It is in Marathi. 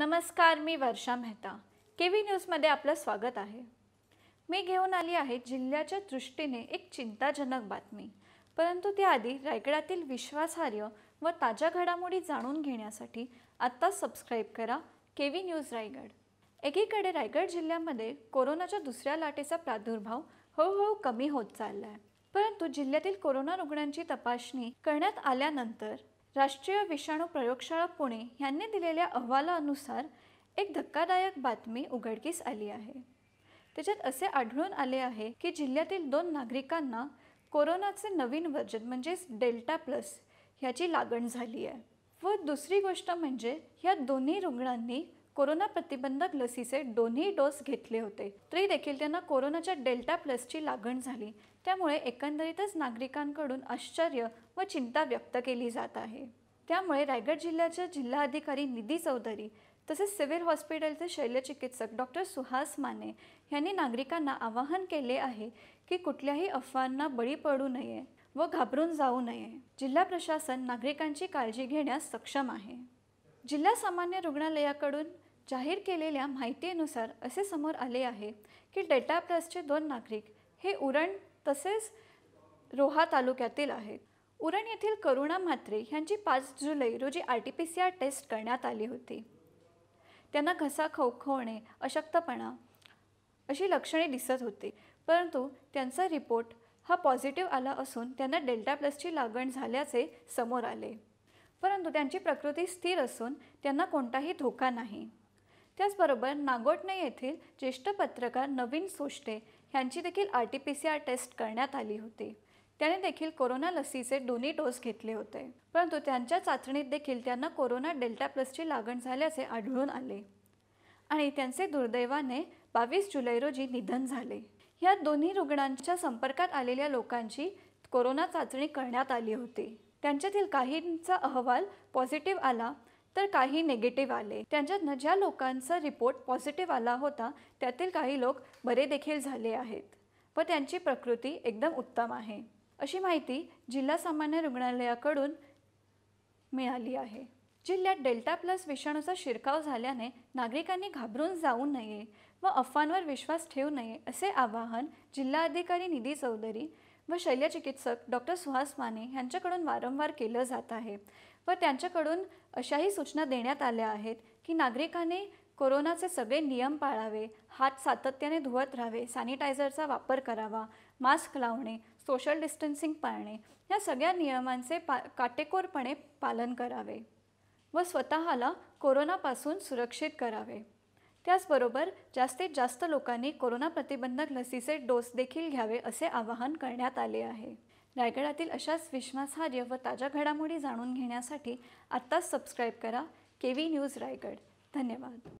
नमस्कार मी वर्षा मेहता के व्ही न्यूजमध्ये आपलं स्वागत आहे मी घेऊन आली आहे जिल्ह्याच्या दृष्टीने एक चिंताजनक बातमी परंतु त्याआधी रायगडातील विश्वासार्ह व ताज्या घडामोडी जाणून घेण्यासाठी आत्ता सबस्क्राईब करा के व्ही न्यूज रायगड एकीकडे रायगड जिल्ह्यामध्ये कोरोनाच्या दुसऱ्या लाटेचा प्रादुर्भाव हळूहळू कमी होत चालला आहे परंतु जिल्ह्यातील कोरोना रुग्णांची तपासणी करण्यात आल्यानंतर राष्ट्रीय विषाणू प्रयोगशाळा पुणे यांनी दिलेल्या अहवालानुसार एक धक्कादायक बातमी उघडकीस आली आहे त्याच्यात असे आढळून आले आहे की जिल्ह्यातील दोन नागरिकांना कोरोनाचे नवीन वर्जन म्हणजेच डेल्टा प्लस ह्याची लागण झाली आहे व दुसरी गोष्ट म्हणजे ह्या दोन्ही रुग्णांनी कोरोना प्रतिबंधक लसीचे दोन्ही डोस घेतले होते तरी देखील त्यांना कोरोनाच्या डेल्टा प्लसची लागण झाली त्यामुळे एकंदरीतच नागरिकांकडून आश्चर्य व चिंता व्यक्त केली जात आहे त्यामुळे रायगड जिल्ह्याच्या जिल्हाधिकारी निधी चौधरी तसेच सिव्हिल हॉस्पिटलचे शल्यचिकित्सक डॉक्टर सुहास माने यांनी नागरिकांना आवाहन केले आहे की कुठल्याही अफवांना बळी पडू नये व घाबरून जाऊ नये जिल्हा प्रशासन नागरिकांची काळजी घेण्यास सक्षम आहे जिल्हा सामान्य रुग्णालयाकडून जाहीर केलेल्या माहितीनुसार असे समोर आले आहे की डेटा प्लसचे दोन नागरिक हे उरण तसेच रोहा तालुक्यातील आहेत उरण येथील करुणा म्हात्रे यांची पाच जुलै रोजी R T P C R test करण्यात आली होती त्यांना घसा खवखवणे अशक्तपणा अशी लक्षणे दिसत होती परंतु त्यांचा रिपोर्ट हा पॉझिटिव्ह आला असून त्यांना डेल्टा प्लसची लागण झाल्याचे समोर आले परंतु त्यांची प्रकृती स्थिर असून त्यांना कोणताही धोका नाही त्याचबरोबर नागोटणे येथील ज्येष्ठ पत्रकार नवीन सोष्टे यांची देखील R T P C R test करण्यात आली होती त्याने देखील कोरोना लसीचे दोन्ही डोस घेतले होते परंतु त्यांच्या चाचणीत देखील त्यांना कोरोना डेल्टा प्लसची लागण झाल्याचे आढळून आले आणि त्यांचे दुर्दैवाने बावीस जुलै रोजी निधन झाले या दोन्ही रुग्णांच्या संपर्कात आलेल्या लोकांची कोरोना चाचणी करण्यात आली होती त्यांच्यातील काहींचा अहवाल पॉझिटिव्ह आला तर काही निगेटिव्ह आले त्यांच्यातनं ज्या लोकांचा रिपोर्ट पॉझिटिव्ह आला होता त्यातील काही लोक बरे देखील झाले आहेत व त्यांची प्रकृती एकदम उत्तम आहे अशी माहिती जिल्हा सामान्य रुग्णालयाकडून मिळाली आहे जिल्ह्यात डेल्टा प्लस विषाणूचा शिरकाव झाल्याने नागरिकांनी घाबरून जाऊ नये व अफवांवर विश्वास ठेवू नये असे आवाहन जिल्हाधिकारी निधी चौधरी व शल्यचिकित्सक डॉक्टर सुहास माने यांच्याकडून वारंवार केलं जात आहे व त्यांच्याकडून अशाही सूचना देण्यात आल्या आहेत की नागरिकाने कोरोनाचे सगळे नियम पाळावे हात सातत्याने धुवत राहावे सॅनिटायझरचा वापर करावा मास्क लावणे सोशल डिस्टन्सिंग पाळणे या सगळ्या नियमांचे पा काटेकोरपणे पालन करावे व स्वतःला कोरोनापासून सुरक्षित करावे त्याचबरोबर जास्तीत जास्त लोकांनी कोरोना प्रतिबंधक लसीचे डोस देखील घ्यावे असे आवाहन करण्यात आले आहे रायगडातील अशाच विश्वासार्ह व ताज्या घडामोडी जाणून घेण्यासाठी आत्ताच सबस्क्राईब करा के व्ही न्यूज रायगड धन्यवाद